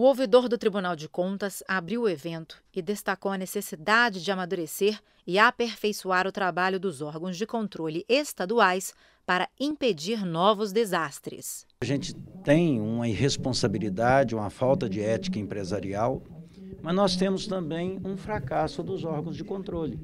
O ouvidor do Tribunal de Contas abriu o evento e destacou a necessidade de amadurecer e aperfeiçoar o trabalho dos órgãos de controle estaduais para impedir novos desastres. A gente tem uma irresponsabilidade, uma falta de ética empresarial, mas nós temos também um fracasso dos órgãos de controle.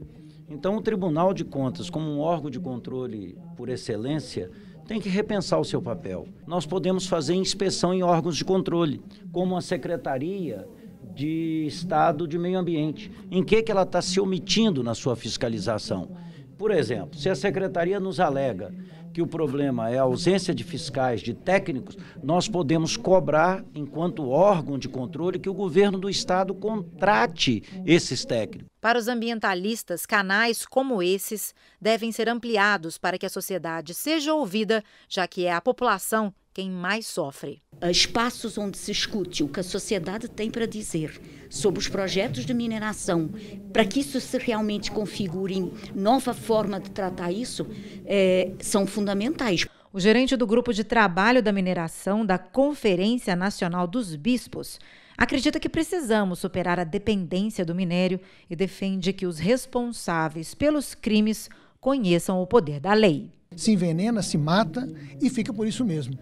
Então, o Tribunal de Contas, como um órgão de controle por excelência, tem que repensar o seu papel. Nós podemos fazer inspeção em órgãos de controle, como a Secretaria de Estado de Meio Ambiente. Em que, que ela está se omitindo na sua fiscalização? Por exemplo, se a Secretaria nos alega que o problema é a ausência de fiscais, de técnicos, nós podemos cobrar, enquanto órgão de controle, que o governo do Estado contrate esses técnicos. Para os ambientalistas, canais como esses devem ser ampliados para que a sociedade seja ouvida, já que é a população quem mais sofre. Espaços onde se escute o que a sociedade tem para dizer sobre os projetos de mineração, para que isso se realmente configure em nova forma de tratar isso, é, são fundamentais. O gerente do grupo de trabalho da mineração da Conferência Nacional dos Bispos acredita que precisamos superar a dependência do minério e defende que os responsáveis pelos crimes conheçam o poder da lei. Se envenena, se mata e fica por isso mesmo.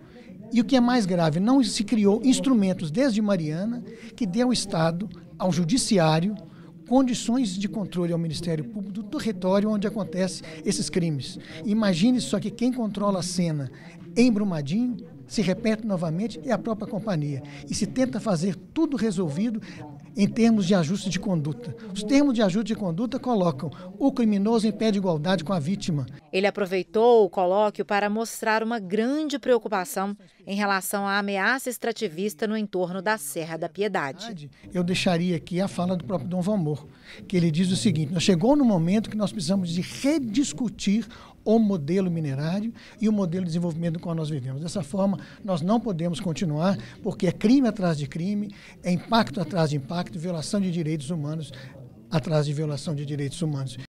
E o que é mais grave, não se criou instrumentos desde Mariana que dê ao Estado, ao Judiciário, condições de controle ao Ministério Público do território onde acontece esses crimes. Imagine só que quem controla a cena em Brumadinho se repete novamente é a própria companhia e se tenta fazer tudo resolvido em termos de ajuste de conduta. Os termos de ajuste de conduta colocam o criminoso em pé de igualdade com a vítima. Ele aproveitou o colóquio para mostrar uma grande preocupação em relação à ameaça extrativista no entorno da Serra da Piedade. Eu deixaria aqui a fala do próprio Dom Valmor, que ele diz o seguinte: nós chegou no momento que nós precisamos de rediscutir o modelo minerário e o modelo de desenvolvimento com qual nós vivemos. Dessa forma, nós não podemos continuar, porque é crime atrás de crime, é impacto atrás de impacto, violação de direitos humanos atrás de violação de direitos humanos.